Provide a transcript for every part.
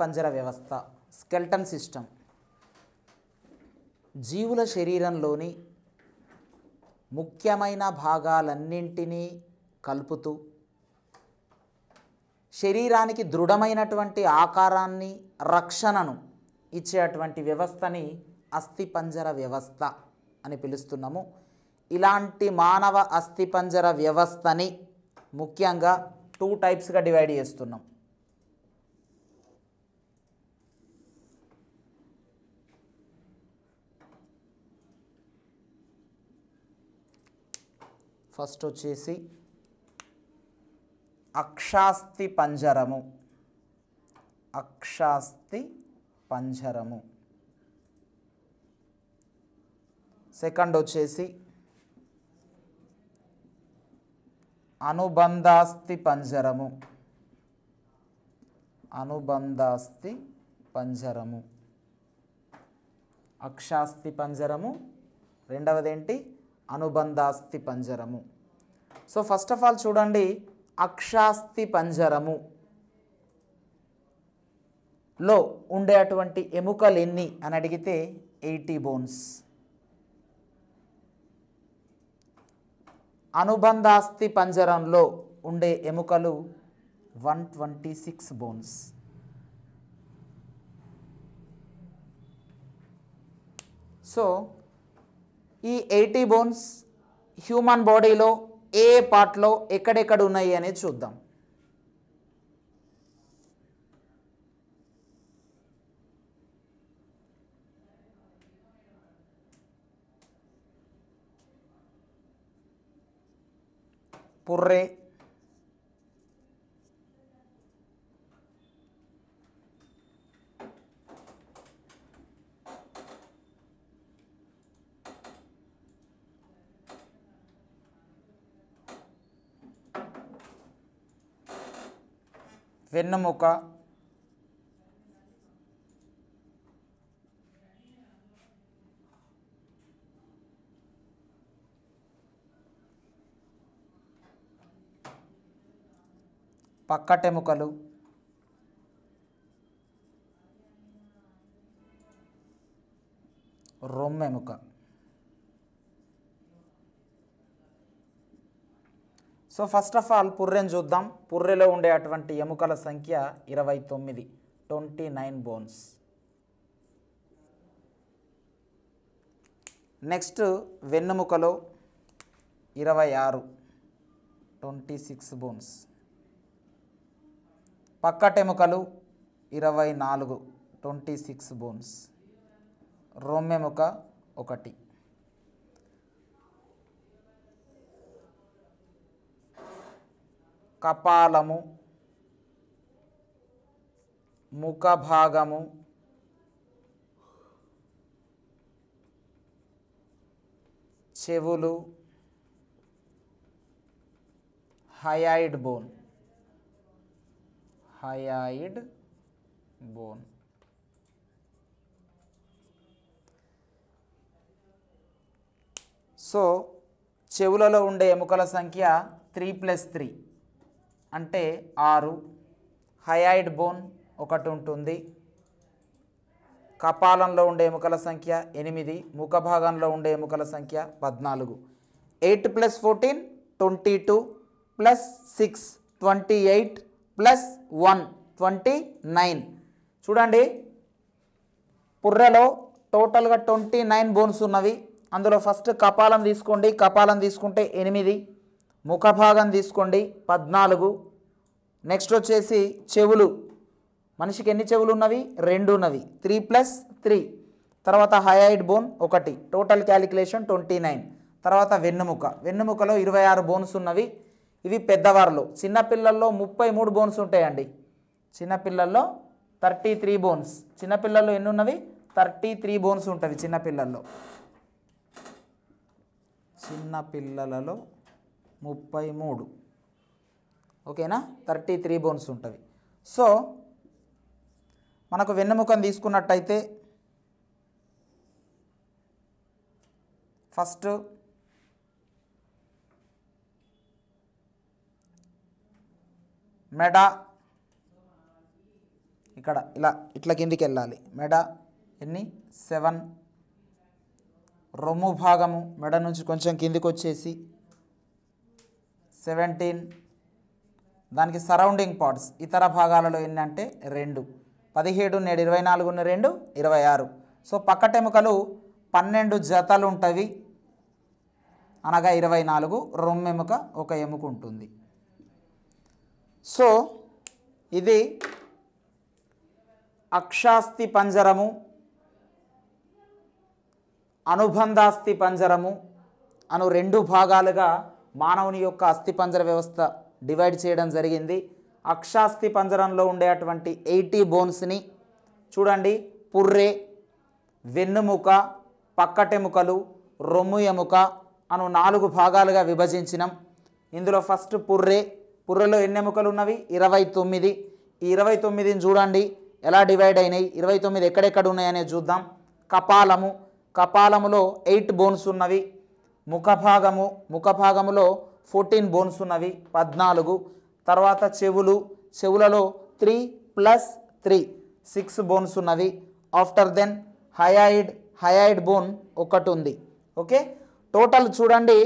పంజర వ్యవస్థ skeleton system జీవుల శరీరంలోని ముఖ్యమైన భాగాలన్నింటినీ కలుపుతూ శరీరానికి దృఢమైనటువంటి ఆకారాన్ని రక్షణను ఇచ్చేటువంటి వ్యవస్థని అస్థిపంజర వ్యవస్థ అని పిలుస్తున్నాము ఇలాంటి మానవ అస్థిపంజర వ్యవస్థని ముఖ్యంగా టూ టైప్స్గా డివైడ్ చేస్తున్నాం ఫస్ట్ వచ్చేసి అక్షాస్తి పంజరము అక్షాస్తి పంజరము సెకండ్ వచ్చేసి అనుబంధాస్తి పంజరము అనుబంధాస్తి పంజరము అక్షాస్తి పంజరము రెండవది ఏంటి అనుబంధాస్తి పంజరము సో ఫస్ట్ ఆఫ్ ఆల్ చూడండి అక్షాస్థి పంజరము లో అటువంటి ఎముకలు ఎన్ని అని అడిగితే ఎయిటీ బోన్స్ అనుబంధాస్తి పంజరంలో ఉండే ఎముకలు one twenty six bones so ఈ ఎయిటీ బోన్స్ హ్యూమన్ బాడీలో ఏ పార్ట్లో ఎక్కడెక్కడ ఉన్నాయి అనేది చూద్దాం పుర్రే వెన్నెముక పక్కటెముకలు రొమ్మెముక సో ఫస్ట్ ఆఫ్ ఆల్ పుర్రెని చూద్దాం పుర్రెలో ఉండే అటువంటి ఎముకల సంఖ్య ఇరవై తొమ్మిది ట్వంటీ నైన్ బోన్స్ నెక్స్ట్ వెన్నెముకలో ఇరవై ఆరు ట్వంటీ సిక్స్ బోన్స్ పక్కటెముకలు ఇరవై నాలుగు ట్వంటీ సిక్స్ బోన్స్ రొమ్మెముక ఒకటి కపాలము ముఖభాగము చెవులు hyoid bone hyoid bone so చెవులలో ఉండే ఎముకల సంఖ్య త్రీ ప్లస్ త్రీ అంటే ఆరు హయాయిడ్ బోన్ ఒకటి ఉంటుంది కపాలంలో ఉండే ఎముకల సంఖ్య ఎనిమిది ముఖ భాగంలో ఉండే ఎముకల సంఖ్య పద్నాలుగు eight plus fourteen twenty two plus six twenty eight plus one twenty nine చూడండి పుర్రలో టోటల్గా ట్వంటీ నైన్ బోన్స్ ఉన్నవి అందులో ఫస్ట్ కపాలం తీసుకోండి కపాలం తీసుకుంటే ఎనిమిది ముఖభాగం తీసుకోండి పద్నాలుగు నెక్స్ట్ వచ్చేసి చెవులు మనిషికి ఎన్ని చెవులు ఉన్నవి రెండు ఉన్నవి త్రీ ప్లస్ త్రీ తర్వాత హైఐడ్ బోన్ ఒకటి టోటల్ క్యాలిక్యులేషన్ ట్వంటీ నైన్ తర్వాత వెన్నుముక వెన్నుముకలో ఇరవై ఆరు బోన్స్ ఉన్నవి ఇవి పెద్దవారిలో చిన్నపిల్లల్లో ముప్పై మూడు బోన్స్ ఉంటాయండి చిన్నపిల్లల్లో థర్టీ త్రీ బోన్స్ చిన్నపిల్లల్లో ఎన్ని ఉన్నవి థర్టీ త్రీ బోన్స్ ఉంటుంది చిన్నపిల్లల్లో చిన్నపిల్లలలో ముప్పై మూడు ఓకేనా థర్టీ త్రీ బోన్స్ ఉంటుంది సో మనకు వెన్నెముకం తీసుకున్నట్టయితే ఫస్ట్ మెడ ఇక్కడ ఇలా ఇట్లా కిందికి వెళ్ళాలి మెడ ఎన్ని సెవెన్ రొమ్ము భాగము మెడ నుంచి కొంచెం కిందికి వచ్చేసి సెవెంటీన్ దానికి సరౌండింగ్ పార్ట్స్ ఇతర భాగాలలో ఏంటంటే రెండు పదిహేడు నేడు ఇరవై నాలుగున్న రెండు ఇరవై ఆరు సో పక్కటెముకలు పన్నెండు జతలు ఉంటవి అనగా ఇరవై నాలుగు రొమ్మెముక ఒక ఎముక ఉంటుంది సో ఇది అక్షాస్తి పంజరము అనుబంధాస్తి పంజరము అను రెండు భాగాలుగా మానవుని యొక్క అస్థిపంజర వ్యవస్థ డివైడ్ చేయడం జరిగింది అక్షాస్థి పంజరంలో ఉండేటువంటి ఎయిటీ బోన్స్ని చూడండి పుర్రె వెన్నుముక పక్కటెముకలు రొమ్ము ఎముక అను నాలుగు భాగాలుగా విభజించినాం ఇందులో ఫస్ట్ పుర్రె పుర్రెలో ఎన్ని ఎముకలు ఉన్నవి ఇరవై తొమ్మిది ఈ ఇరవై తొమ్మిదిని చూడండి ఎలా డివైడ్ అయినాయి ఇరవై తొమ్మిది ఎక్కడెక్కడ ఉన్నాయనే చూద్దాం కపాలము కపాలములో ఎయిట్ బోన్స్ ఉన్నవి ముఖభాగము ముఖభాగములో ఫోర్టీన్ బోన్స్ ఉన్నవి పద్నాలుగు తర్వాత చెవులు చెవులలో three plus three six bones ఉన్నవి after then hyoid hyoid bone ఒకటి ఉంది ఓకే టోటల్ చూడండి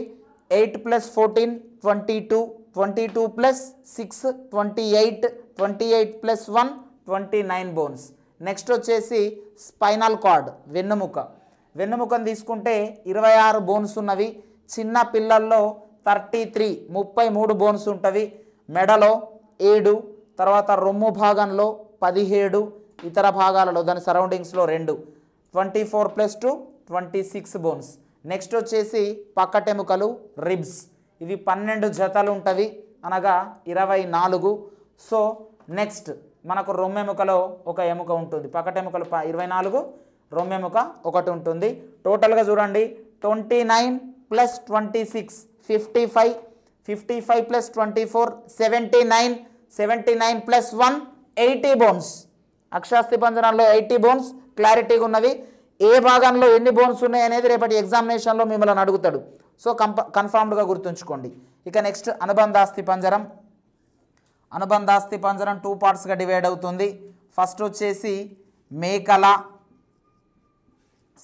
eight plus fourteen twenty two twenty two plus six twenty eight twenty eight plus one twenty nine bones next వచ్చేసి spinal cord వెన్నుముక వెన్నుముకం తీసుకుంటే ఇరవై ఆరు బోన్స్ ఉన్నవి చిన్న పిల్లల్లో థర్టీ త్రీ ముప్పై మూడు బోన్స్ ఉంటవి మెడలో ఏడు తర్వాత రొమ్ము భాగంలో పదిహేడు ఇతర భాగాలలో దాని సరౌండింగ్స్లో రెండు twenty four plus two twenty six bones next వచ్చేసి పక్కటెముకలు రిబ్స్ ఇవి పన్నెండు జతలు ఉంటవి అనగా ఇరవై నాలుగు సో నెక్స్ట్ మనకు రొమ్మెముకలో ఒక ఎముక ఉంటుంది పక్కటెముకలు ఇరవై నాలుగు రొమ్మెముక ఒకటి ఉంటుంది టోటల్గా చూడండి twenty nine plus twenty six fifty five fifty five plus twenty four seventy nine seventy nine plus one eighty bones అక్షాస్తి పంజనాల్లో ఎయిటీ బోన్స్ క్లారిటీగా ఉన్నవి ఏ భాగంలో ఎన్ని బోన్స్ ఉన్నాయి అనేది రేపటి ఎగ్జామినేషన్లో మిమ్మల్ని అడుగుతాడు సో కంప కన్ఫామ్డ్గా గుర్తుంచుకోండి ఇక నెక్స్ట్ అనుబంధాస్తి పంజరం అనుబంధాస్తి పంజరం టూ పార్ట్స్గా డివైడ్ అవుతుంది ఫస్ట్ వచ్చేసి మేకల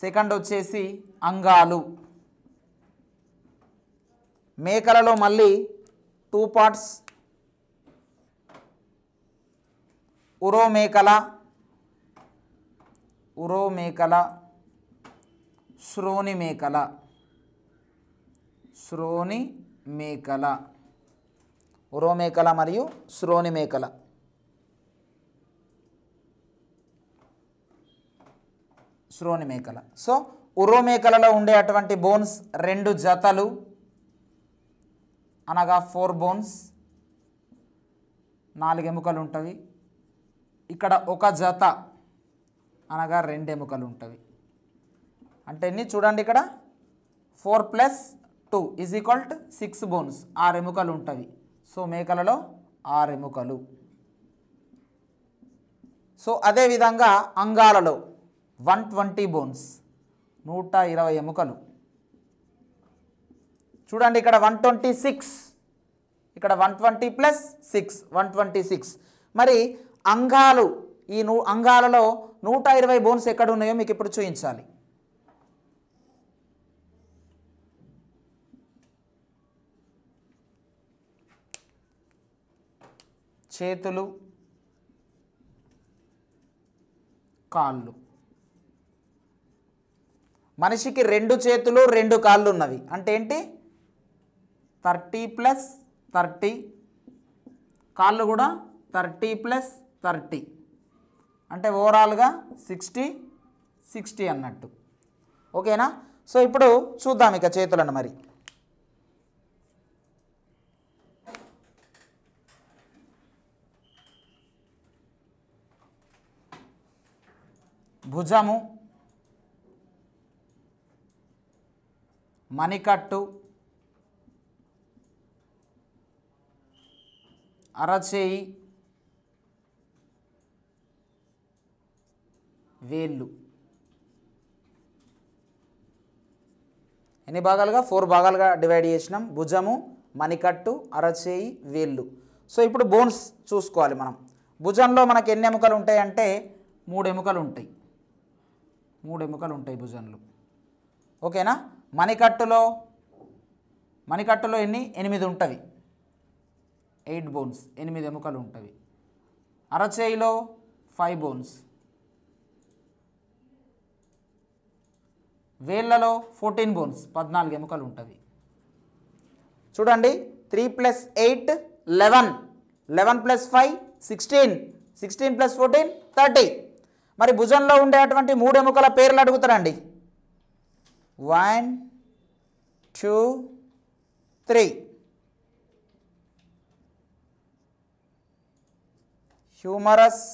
సెకండ్ వచ్చేసి అంగాలు మేకలలో మళ్ళీ టూ పార్ట్స్ ఉరో మేకల ఉరో మేకల శ్రోణి మేకల శ్రోణి మేకల ఉరో మేకల మరియు శ్రోణి మేకల శ్రోణి మేకల సో ఉర్రో మేకలలో ఉండే అటువంటి బోన్స్ రెండు జతలు అనగా ఫోర్ బోన్స్ నాలుగు ఎముకలు ఉంటాయి ఇక్కడ ఒక జత అనగా రెండు ఎముకలు ఉంటాయి అంటే ఎన్ని చూడండి ఇక్కడ four plus two is equal to six bones ఆరు ఎముకలు ఉంటాయి సో మేకలలో ఆరు ఎముకలు సో అదేవిధంగా అంగాలలో వన్ ట్వంటీ బోన్స్ నూట ఇరవై ఎముకలు చూడండి ఇక్కడ వన్ ట్వంటీ సిక్స్ ఇక్కడ one twenty plus six one twenty six మరి అంగాలు ఈ నూ అంగాలలో నూట ఇరవై బోన్స్ ఎక్కడ ఉన్నాయో మీకు ఇప్పుడు చూపించాలి చేతులు కాళ్ళు మనిషికి రెండు చేతులు రెండు కాళ్ళు ఉన్నవి అంటే ఏంటి థర్టీ ప్లస్ థర్టీ కాళ్ళు కూడా థర్టీ ప్లస్ థర్టీ అంటే ఓవరాల్గా సిక్స్టీ సిక్స్టీ అన్నట్టు ఓకేనా సో ఇప్పుడు చూద్దాం ఇక చేతులను మరి భుజము మణికట్టు అరచేయి వేళ్ళు ఎన్ని భాగాలుగా ఫోర్ భాగాలుగా డివైడ్ చేసినాం భుజము మణికట్టు అరచేయి వేళ్ళు సో ఇప్పుడు బోన్స్ చూసుకోవాలి మనం భుజంలో మనకు ఎన్ని ఎముకలు ఉంటాయి అంటే మూడు ఎముకలు ఉంటాయి మూడు ఎముకలు ఉంటాయి భుజంలో ఓకేనా మణికట్టులో మణికట్టులో ఎన్ని ఎనిమిది ఉంటుంది ఎయిట్ బోన్స్ ఎనిమిది ఎముకలు ఉంటుంది అరచేయిలో ఫైవ్ బోన్స్ వేళ్లలో ఫోర్టీన్ బోన్స్ పద్నాలుగు ఎముకలు ఉంటుంది చూడండి three plus eight eleven eleven plus five sixteen sixteen plus fourteen thirty మరి భుజంలో ఉండేటువంటి మూడు ఎముకల పేర్లు అడుగుతారండి one two three humerus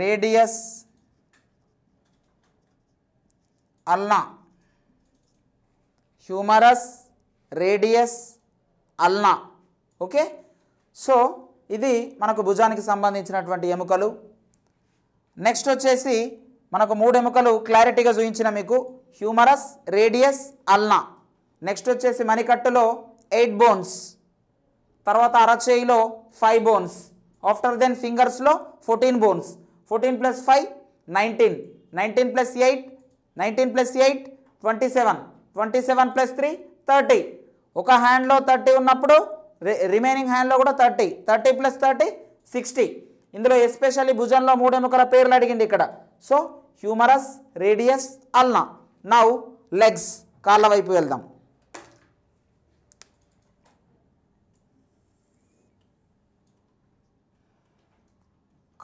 radius ulna humerus radius ulna okay so ఇది మనకు భుజానికి సంబంధించినటువంటి ఎముకలు నెక్స్ట్ వచ్చేసి మనకు మూడు ఎముకలు క్లారిటీగా చూపించిన మీకు హ్యూమరస్ రేడియస్ అల్నా నెక్స్ట్ వచ్చేసి మణికట్టులో ఎయిట్ బోన్స్ తర్వాత అరచేయిలో ఫైవ్ బోన్స్ ఆఫ్టర్ దెన్ ఫింగర్స్లో fourteen bones fourteen plus five nineteen nineteen plus eight nineteen plus eight twenty seven twenty seven plus three thirty ఒక హ్యాండ్లో థర్టీ ఉన్నప్పుడు రిమైనింగ్ హ్యాండ్లో కూడా thirty thirty plus thirty sixty ఇందులో especially భుజంలో మూడెముకల పేర్లు అడిగింది ఇక్కడ so humerus radius ulna now legs కాళ్ళ వైపు వెళ్దాం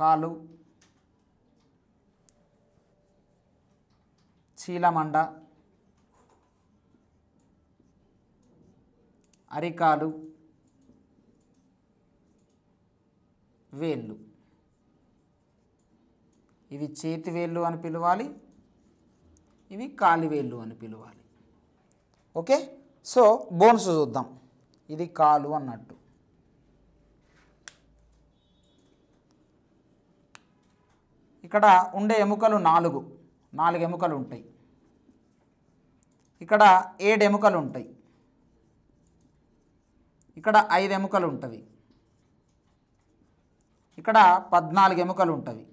కాలు చీలమండ అరికాలు వేళ్ళు ఇవి చేతి వేళ్ళు అని పిలవాలి ఇవి కాలివేళ్ళు అని పిలవాలి ఓకే సో బోన్స్ చూద్దాం ఇది కాలు అన్నట్టు ఇక్కడ ఉండే ఎముకలు నాలుగు నాలుగు ఎముకలు ఉంటాయి ఇక్కడ ఏడు ఎముకలు ఉంటాయి ఇక్కడ ఐదు ఎముకలు ఉంటవి ఇక్కడ పద్నాలుగు ఎముకలు ఉంటవి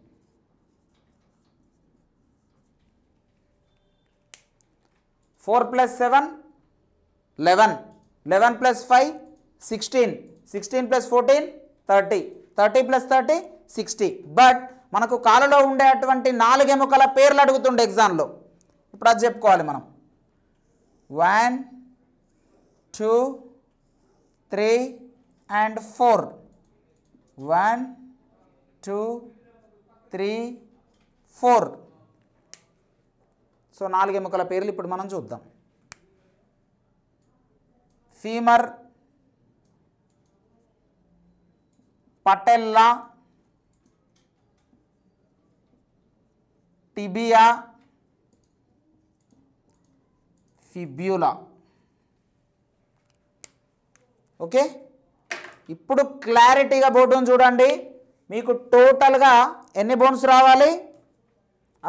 four plus seven eleven eleven plus five sixteen sixteen plus fourteen thirty thirty plus thirty sixty but మనకు కాలలో అటువంటి నాలుగు ఎముకల పేర్లు అడుగుతుండే ఎగ్జామ్లో ఇప్పుడు అది చెప్పుకోవాలి మనం one two three and four one two three four so నాలుగెముకల పేర్లు ఇప్పుడు మనం చూద్దాం femur patella tibia fibula okay ఇప్పుడు క్లారిటీగా బోర్డును చూడండి మీకు టోటల్గా ఎన్ని బోన్స్ రావాలి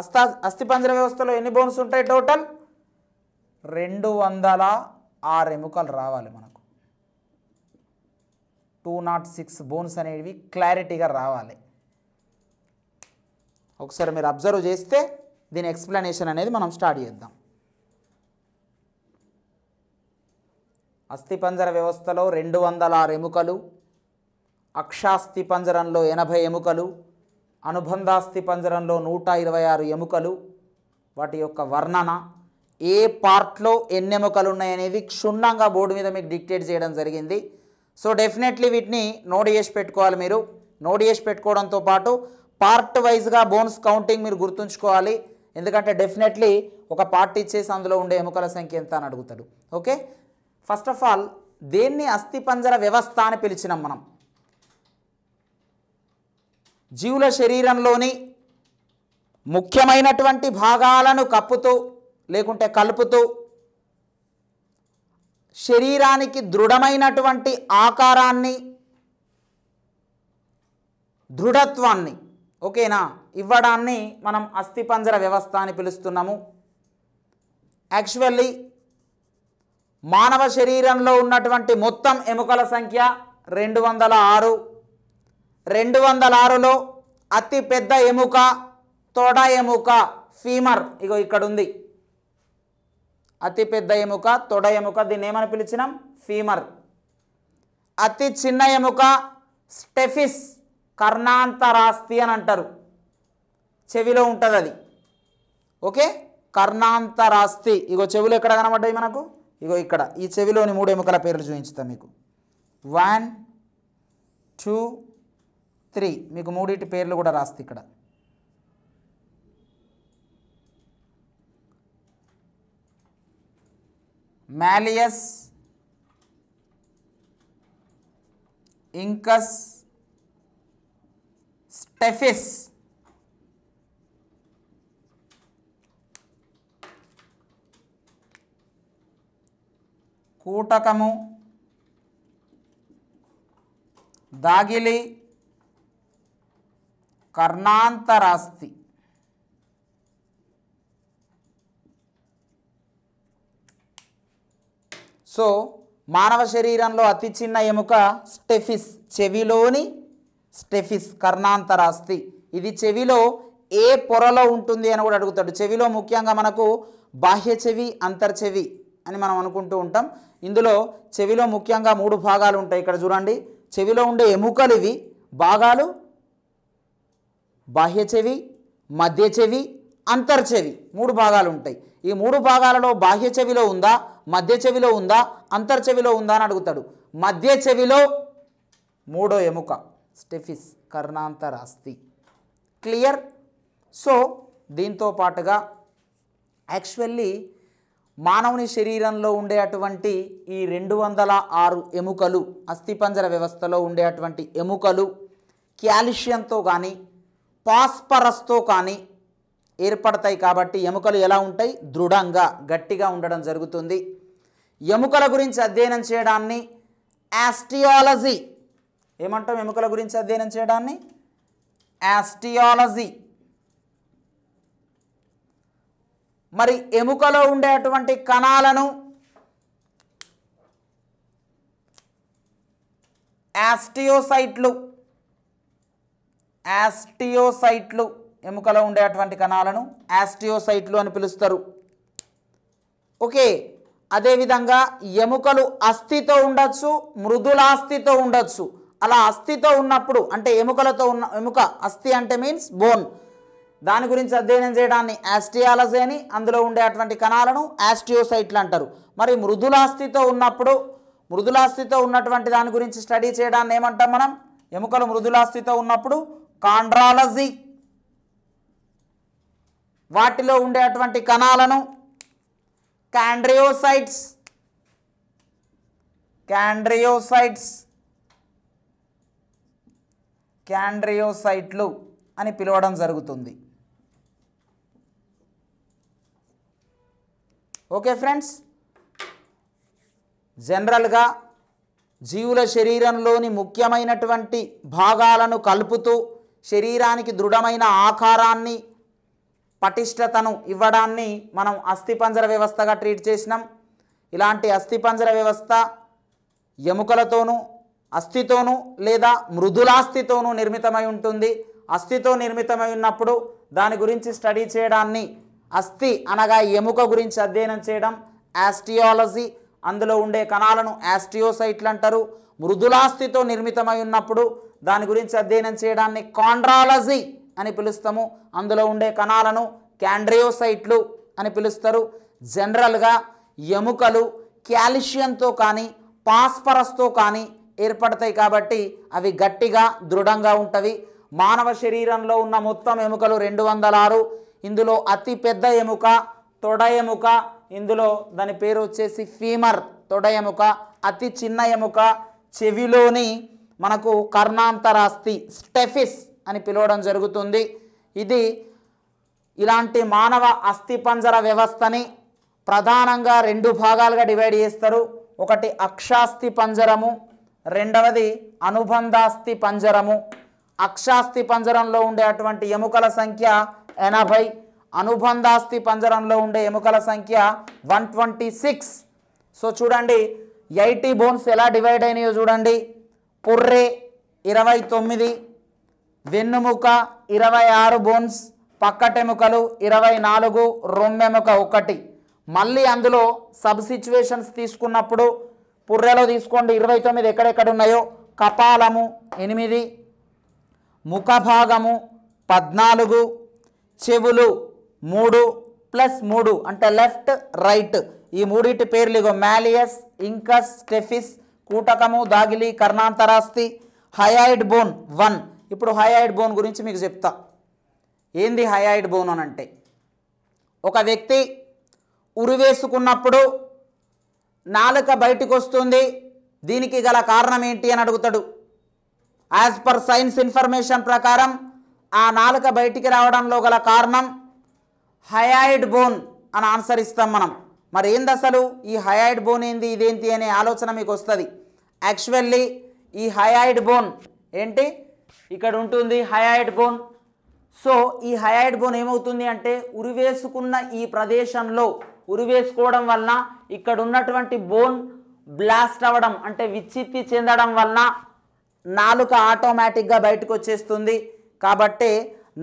అస్థా అస్థిపంజర వ్యవస్థలో ఎన్ని బోన్స్ ఉంటాయి టోటల్ రెండు వందల ఆరు ఎముకలు రావాలి మనకు టూ నాట్ సిక్స్ బోన్స్ అనేవి క్లారిటీగా రావాలి ఒకసారి మీరు అబ్జర్వ్ చేస్తే దీని ఎక్స్ప్లెనేషన్ అనేది మనం స్టార్ట్ చేద్దాం అస్థిపంజర వ్యవస్థలో రెండు వందల ఆరు ఎముకలు అక్షాస్థిపంజరంలో ఎనభై ఎముకలు అనుబంధాస్థి పంజరంలో నూట ఇరవై ఆరు ఎముకలు వాటి యొక్క వర్ణన ఏ పార్ట్లో ఎన్ని ఎముకలు ఉన్నాయనేవి క్షుణ్ణంగా బోర్డు మీద మీకు డిక్టేట్ చేయడం జరిగింది సో డెఫినెట్లీ వీటిని నోట్ చేసి పెట్టుకోవాలి మీరు నోట్ చేసి పెట్టుకోవడంతో పాటు పార్ట్ వైజ్గా బోన్స్ కౌంటింగ్ మీరు గుర్తుంచుకోవాలి ఎందుకంటే డెఫినెట్లీ ఒక పార్ట్ ఇచ్చేసి అందులో ఉండే ఎముకల సంఖ్య ఎంత అని అడుగుతాడు ఓకే ఫస్ట్ ఆఫ్ ఆల్ దేన్ని అస్థిపంజర వ్యవస్థ అని పిలిచినాం మనం జీవుల శరీరంలోని ముఖ్యమైనటువంటి భాగాలను కప్పుతూ లేకుంటే కలుపుతూ శరీరానికి దృఢమైనటువంటి ఆకారాన్ని దృఢత్వాన్ని ఓకేనా ఇవ్వడాన్ని మనం అస్థిపంజర వ్యవస్థ అని పిలుస్తున్నాము యాక్చువల్లీ మానవ శరీరంలో ఉన్నటువంటి మొత్తం ఎముకల సంఖ్య రెండు వందల ఆరు రెండు వందల ఆరులో అతి పెద్ద ఎముక తొడ ఎముక ఫీమర్ ఇగో ఇక్కడ ఉంది అతి పెద్ద ఎముక తొడ ఎముక దీన్ని ఏమని పిలిచినాం ఫీమర్ అతి చిన్న ఎముక స్టెఫిస్ కర్ణాంతరాస్తి అని అంటారు చెవిలో ఉంటుంది అది ఓకే కర్ణాంతరాస్తి ఇగో చెవులు ఎక్కడ కనబడ్డాయి మనకు ఇగో ఇక్కడ ఈ చెవిలోని మూడు ఎముకల పేర్లు చూపించుతాం మీకు వన్ టూ త్రీ మీకు మూడింటి పేర్లు కూడా రాస్తే ఇక్కడ మ్యాలియస్ ఇంకస్ స్టెఫిస్ కూటకము దాగిలి కర్ణాంతరాస్తి సో మానవ శరీరంలో అతి చిన్న ఎముక స్టెఫిస్ చెవిలోని స్టెఫిస్ కర్ణాంతరాస్తి ఇది చెవిలో ఏ పొరలో ఉంటుంది అని కూడా అడుగుతాడు చెవిలో ముఖ్యంగా మనకు బాహ్య చెవి అంతర్చెవి అని మనం అనుకుంటూ ఉంటాం ఇందులో చెవిలో ముఖ్యంగా మూడు భాగాలు ఉంటాయి ఇక్కడ చూడండి చెవిలో ఉండే ఎముకలు ఇవి భాగాలు బాహ్య చెవి మధ్య చెవి అంతర్చెవి మూడు భాగాలు ఉంటాయి ఈ మూడు భాగాలలో బాహ్య చెవిలో ఉందా మధ్య చెవిలో ఉందా అంతర్చెవిలో ఉందా అని అడుగుతాడు మధ్య చెవిలో మూడో ఎముక స్టెఫిస్ కర్ణాంతరాస్తి క్లియర్ సో దీంతో పాటుగా యాక్చువల్లీ మానవుని శరీరంలో ఉండే అటువంటి ఈ రెండు వందల ఆరు ఎముకలు అస్థిపంజర వ్యవస్థలో ఉండే అటువంటి ఎముకలు క్యాల్షియంతో కానీ పాస్పరస్తో కానీ ఏర్పడతాయి కాబట్టి ఎముకలు ఎలా ఉంటాయి దృఢంగా గట్టిగా ఉండడం జరుగుతుంది ఎముకల గురించి అధ్యయనం చేయడాన్ని యాస్టియాలజీ ఏమంటాం ఎముకల గురించి అధ్యయనం చేయడాన్ని యాస్టియాలజీ మరి ఎముకలో ఉండేటువంటి కణాలను యాస్టియోసైట్లు యాస్టియోసైట్లు ఎముకలో ఉండేటువంటి కణాలను యాస్టియోసైట్లు అని పిలుస్తారు ఓకే అదేవిధంగా ఎముకలు అస్థితో ఉండొచ్చు మృదులాస్థితో ఉండొచ్చు అలా అస్థితో ఉన్నప్పుడు అంటే ఎముకలతో ఉన్న ఎముక అస్థి అంటే మీన్స్ బోన్ దాని గురించి అధ్యయనం చేయడాన్ని యాస్టియాలజీ అని అందులో అటువంటి కణాలను యాస్టియోసైట్లు అంటారు మరి మృదులాస్థితో ఉన్నప్పుడు మృదులాస్థితో ఉన్నటువంటి దాని గురించి స్టడీ చేయడాన్ని ఏమంటాం మనం ఎముకలు మృదులాస్థితో ఉన్నప్పుడు కాండ్రాలజీ వాటిలో ఉండేటువంటి కణాలను క్యాండ్రియోసైట్స్ క్యాండ్రియోసైట్స్ క్యాండ్రియోసైట్లు అని పిలవడం జరుగుతుంది ఓకే ఫ్రెండ్స్ జనరల్గా జీవుల శరీరంలోని ముఖ్యమైనటువంటి భాగాలను కలుపుతూ శరీరానికి దృఢమైన ఆకారాన్ని పటిష్టతను ఇవ్వడాన్ని మనం అస్థిపంజర వ్యవస్థగా ట్రీట్ చేసినాం ఇలాంటి అస్థిపంజర వ్యవస్థ ఎముకలతోనూ అస్థితోనూ లేదా మృదులాస్థితోనూ నిర్మితమై ఉంటుంది అస్థితో నిర్మితమై ఉన్నప్పుడు దాని గురించి స్టడీ చేయడాన్ని అస్థి అనగా ఎముక గురించి అధ్యయనం చేయడం యాస్టియాలజీ అందులో ఉండే కణాలను యాస్టియోసైట్లు అంటారు మృదులాస్థితో నిర్మితమై ఉన్నప్పుడు దాని గురించి అధ్యయనం చేయడాన్ని కాండ్రాలజీ అని పిలుస్తాము అందులో ఉండే కణాలను క్యాండ్రియోసైట్లు అని పిలుస్తారు జనరల్గా ఎముకలు కాల్షియంతో కానీ పాస్పరస్తో కానీ ఏర్పడతాయి కాబట్టి అవి గట్టిగా దృఢంగా ఉంటవి మానవ శరీరంలో ఉన్న మొత్తం ఎముకలు రెండు వందల ఆరు ఇందులో ఎముక తొడ ఎముక ఇందులో దాని పేరు వచ్చేసి ఫీమర్ తొడ ఎముక అతి చిన్న ఎముక చెవిలోని మనకు కర్ణాంతరాస్తి స్టెఫిస్ అని పిలవడం జరుగుతుంది ఇది ఇలాంటి మానవ అస్థిపంజర వ్యవస్థని ప్రధానంగా రెండు భాగాలుగా డివైడ్ చేస్తారు ఒకటి అక్షాస్థి పంజరము రెండవది అనుబంధాస్థి పంజరము అక్షాస్థి పంజరంలో ఉండేటువంటి ఎముకల సంఖ్య ఎనభై అనుబంధాస్తి పంజరంలో ఉండే ఎముకల సంఖ్య వన్ ట్వంటీ సిక్స్ సో చూడండి ఎయిటీ బోన్స్ ఎలా డివైడ్ అయినాయో చూడండి పుర్రే ఇరవై తొమ్మిది వెన్నుముక ఇరవై ఆరు బోన్స్ పక్కటెముకలు ఇరవై నాలుగు రొమ్మెముక ఒకటి మళ్ళీ అందులో సబ్ సిచ్యువేషన్స్ తీసుకున్నప్పుడు పుర్రెలో తీసుకోండి ఇరవై తొమ్మిది ఎక్కడెక్కడ ఉన్నాయో కపాలము ఎనిమిది ముఖభాగము పద్నాలుగు చెవులు మూడు ప్లస్ మూడు అంటే లెఫ్ట్ రైట్ ఈ మూడింటి పేర్లు ఇగో మ్యాలియస్ ఇంకస్ స్టెఫిస్ కూటకము దాగిలి కర్ణాంతరాస్తి హయాయిడ్ బోన్ వన్ ఇప్పుడు హయాయిడ్ బోన్ గురించి మీకు చెప్తా ఏంది హయాయిడ్ బోన్ అని అంటే ఒక వ్యక్తి ఉరివేసుకున్నప్పుడు నాలుక బయటకు వస్తుంది దీనికి గల కారణం ఏంటి అని అడుగుతాడు యాజ్ పర్ సైన్స్ ఇన్ఫర్మేషన్ ప్రకారం ఆ నాలుక బయటికి రావడంలో గల కారణం హయాయిడ్ బోన్ అని ఆన్సర్ ఇస్తాం మనం మరి ఏంది అసలు ఈ హయాయిడ్ బోన్ ఏంది ఇదేంటి అనే ఆలోచన మీకు వస్తుంది యాక్చువల్లీ ఈ హయాయిడ్ బోన్ ఏంటి ఇక్కడ ఉంటుంది హయాయిడ్ బోన్ సో ఈ హయాయిడ్ బోన్ ఏమవుతుంది అంటే ఉరివేసుకున్న ఈ ప్రదేశంలో ఉరివేసుకోవడం వలన ఇక్కడ ఉన్నటువంటి బోన్ బ్లాస్ట్ అవ్వడం అంటే విచ్చిత్తి చెందడం వలన నాలుక ఆటోమేటిక్గా బయటకు వచ్చేస్తుంది కాబట్టి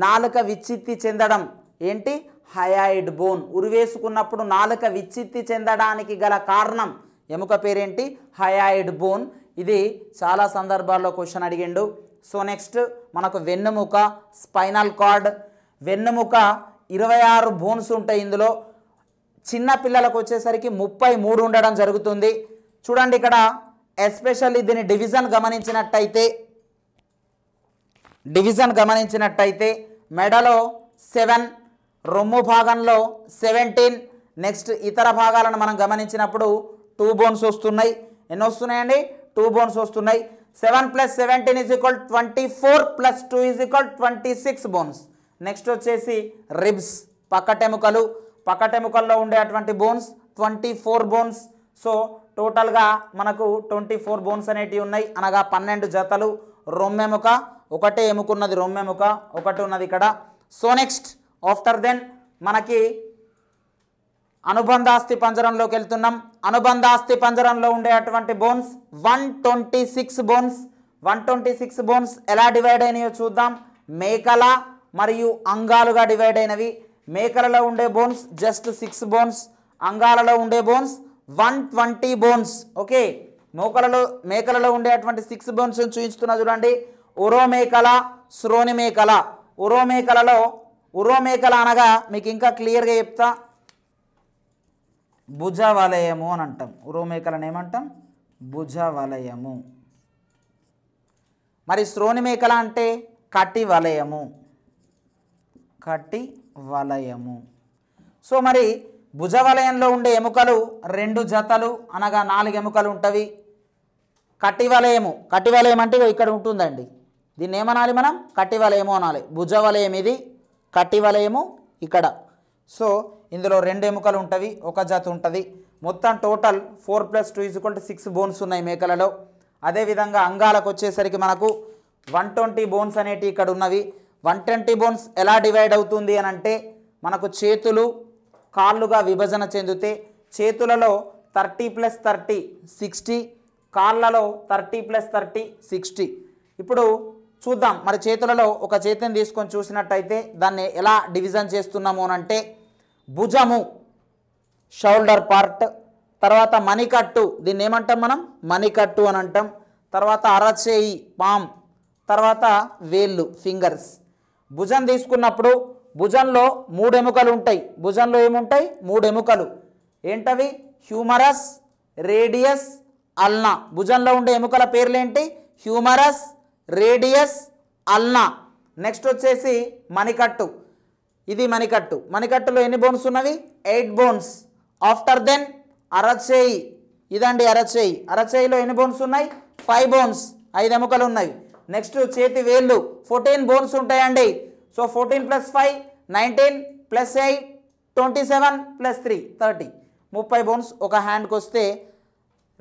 నాలుక విచ్చిత్తి చెందడం ఏంటి హయాయిడ్ బోన్ ఉరివేసుకున్నప్పుడు నాలుక విచ్చిత్తి చెందడానికి గల కారణం ఎముక పేరేంటి హయాయిడ్ బోన్ ఇది చాలా సందర్భాల్లో క్వశ్చన్ అడిగిండు సో నెక్స్ట్ మనకు వెన్నుముక స్పైనల్ కార్డ్ వెన్నుముక ఇరవై ఆరు బోన్స్ ఉంటాయి ఇందులో చిన్న పిల్లలకు వచ్చేసరికి ముప్పై మూడు ఉండడం జరుగుతుంది చూడండి ఇక్కడ ఎస్పెషల్లీ దీని డివిజన్ గమనించినట్టయితే డివిజన్ గమనించినట్టయితే మెడలో సెవెన్ రొమ్ము భాగంలో సెవెంటీన్ నెక్స్ట్ ఇతర భాగాలను మనం గమనించినప్పుడు టూ బోన్స్ వస్తున్నాయి ఎన్ని వస్తున్నాయండి టూ బోన్స్ వస్తున్నాయి seven plus seventeen is equal twenty four plus two is equal twenty six bones next వచ్చేసి రిబ్స్ పక్కటెముకలు పక్కటెముకల్లో ఉండేటువంటి bones twenty four bones so టోటల్గా మనకు ట్వంటీ ఫోర్ బోన్స్ అనేటివి ఉన్నాయి అనగా పన్నెండు జతలు రొమ్మెముక ఒకటే ఎముకున్నది రొమ్మెముక ఒకటి ఉన్నది ఇక్కడ సో నెక్స్ట్ ఆఫ్టర్ దెన్ మనకి అనుబంధ పంజరంలోకి వెళ్తున్నాం అనుబంధ ఆస్తి పంజరంలో ఉండేటువంటి bones one twenty six bones one twenty six bones ఎలా డివైడ్ అయినాయో చూద్దాం మేకల మరియు అంగాలుగా డివైడ్ అయినవి మేకలలో ఉండే బోన్స్ జస్ట్ సిక్స్ బోన్స్ అంగాలలో ఉండే bones one twenty bones okay మోకలలో మేకలలో ఉండేటువంటి సిక్స్ బోన్స్ చూపిస్తున్నా చూడండి ఉరో మేకల శ్రోణి మేకల ఉరో మేకలలో ఉర్వమేకల అనగా మీకు ఇంకా క్లియర్గా చెప్తా భుజ వలయము అని అంటాం ఉర్వమేకలను ఏమంటాం భుజ వలయము మరి శ్రోణి మేకల అంటే కటి వలయము కటి వలయము సో మరి భుజ వలయంలో ఉండే ఎముకలు రెండు జతలు అనగా నాలుగు ఎముకలు ఉంటవి కటి వలయము కటి వలయం అంటే ఇక్కడ ఉంటుందండి దీన్ని ఏమనాలి మనం కటి వలయము అనాలి భుజ వలయం ఇది కట్టి వలయము ఇక్కడ సో ఇందులో రెండు ఎముకలు ఉంటవి ఒక జత ఉంటుంది మొత్తం total four plus two is equal to six bones ఉన్నాయి మేకలలో అదేవిధంగా అంగాలకు వచ్చేసరికి మనకు వన్ ట్వంటీ బోన్స్ అనేటివి ఇక్కడ ఉన్నవి వన్ ట్వంటీ బోన్స్ ఎలా డివైడ్ అవుతుంది అని అంటే మనకు చేతులు కాళ్ళుగా విభజన చెందితే చేతులలో థర్టీ ప్లస్ థర్టీ సిక్స్టీ కాళ్ళలో థర్టీ ప్లస్ థర్టీ సిక్స్టీ ఇప్పుడు చూద్దాం మరి చేతులలో ఒక చేతిని తీసుకొని చూసినట్టయితే దాన్ని ఎలా డివిజన్ చేస్తున్నాము అంటే భుజము షోల్డర్ పార్ట్ తర్వాత మణికట్టు దీన్ని ఏమంటాం మనం మణికట్టు అని అంటాం తర్వాత అరచేయి పామ్ తర్వాత వేళ్ళు ఫింగర్స్ భుజం తీసుకున్నప్పుడు భుజంలో మూడు ఎముకలు ఉంటాయి భుజంలో ఏముంటాయి మూడు ఎముకలు ఏంటవి హ్యూమరస్ రేడియస్ అల్నా భుజంలో ఉండే ఎముకల పేర్లేంటి హ్యూమరస్ రేడియస్ అల్నా నెక్స్ట్ వచ్చేసి మణికట్టు ఇది మణికట్టు మణికట్టులో ఎన్ని బోన్స్ ఉన్నవి ఎయిట్ బోన్స్ ఆఫ్టర్ దెన్ అరచేయి ఇదండి అరచేయి అరచేయిలో ఎన్ని బోన్స్ ఉన్నాయి ఫైవ్ బోన్స్ ఐదు ఎముకలు ఉన్నాయి నెక్స్ట్ చేతి వేళ్ళు ఫోర్టీన్ బోన్స్ ఉంటాయండి so fourteen plus five nineteen plus eight twenty seven plus three thirty ముప్పై బోన్స్ ఒక హ్యాండ్కి వస్తే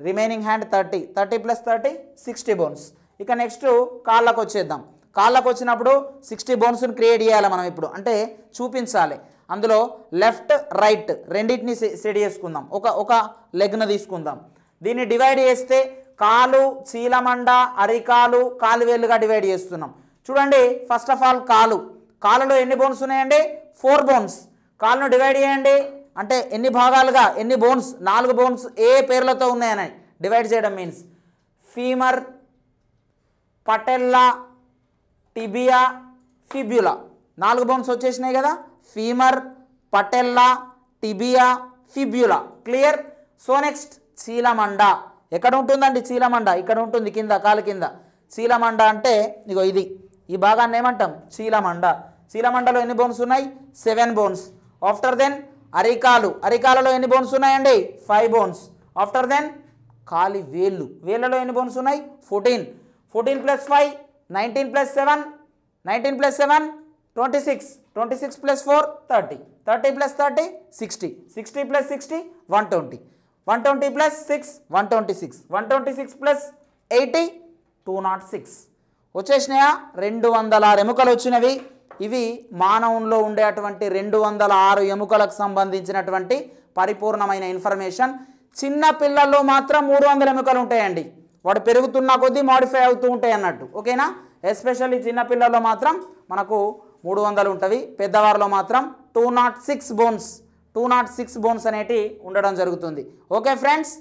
remaining hand thirty thirty plus thirty sixty bones ఇక నెక్స్ట్ కాళ్ళకు వచ్చేద్దాం కాళ్ళకు వచ్చినప్పుడు సిక్స్టీ బోన్స్ని క్రియేట్ చేయాలి మనం ఇప్పుడు అంటే చూపించాలి అందులో లెఫ్ట్ రైట్ రెండింటిని సెడీ చేసుకుందాం ఒక ఒక లెగ్ను తీసుకుందాం దీన్ని డివైడ్ చేస్తే కాలు చీలమండ అరికాలు కాలువేలుగా డివైడ్ చేస్తున్నాం చూడండి ఫస్ట్ ఆఫ్ ఆల్ కాలు కాలులో ఎన్ని బోన్స్ ఉన్నాయండి ఫోర్ బోన్స్ కాలును డివైడ్ చేయండి అంటే ఎన్ని భాగాలుగా ఎన్ని బోన్స్ నాలుగు బోన్స్ ఏ పేర్లతో ఉన్నాయని డివైడ్ చేయడం means femur patella tibia fibula నాలుగు బోన్స్ వచ్చేసినాయి కదా femur patella tibia fibula clear so next చీలమండ ఎక్కడ ఉంటుందండి చీలమండ ఇక్కడ ఉంటుంది కింద కాలు కింద చీలమండ అంటే ఇగో ఇది ఈ భాగాన్ని ఏమంటాం చీలమండ చీలమండలో ఎన్ని బోన్స్ ఉన్నాయి సెవెన్ బోన్స్ ఆఫ్టర్ దెన్ అరికాలు అరికాలలో ఎన్ని బోన్స్ ఉన్నాయండి ఫైవ్ బోన్స్ ఆఫ్టర్ దెన్ కాలి వేళ్ళు వేళ్ళలో ఎన్ని బోన్స్ ఉన్నాయి fourteen fourteen plus five nineteen plus seven nineteen plus seven twenty six twenty six plus four thirty thirty plus thirty sixty sixty plus sixty one twenty one twenty plus six one twenty six one twenty six plus eighty two nought six వచ్చేసినాయా రెండు వందల ఆరు ఎముకలు వచ్చినవి ఇవి మానవుల్లో ఉండేటువంటి రెండు వందల ఆరు ఎముకలకు సంబంధించినటువంటి పరిపూర్ణమైన ఇన్ఫర్మేషన్ చిన్న పిల్లల్లో మాత్రం మూడు వందల ఎముకలు ఉంటాయండి వాడు పెరుగుతున్న కొద్దీ మాడిఫై అవుతూ ఉంటాయి అన్నట్టు ఓకేనా ఎస్పెషల్లీ చిన్నపిల్లల్లో మాత్రం మనకు మూడు వందలు ఉంటుంది పెద్దవారిలో మాత్రం two nought six bones two nought six bones అనేటివి ఉండడం జరుగుతుంది ఓకే ఫ్రెండ్స్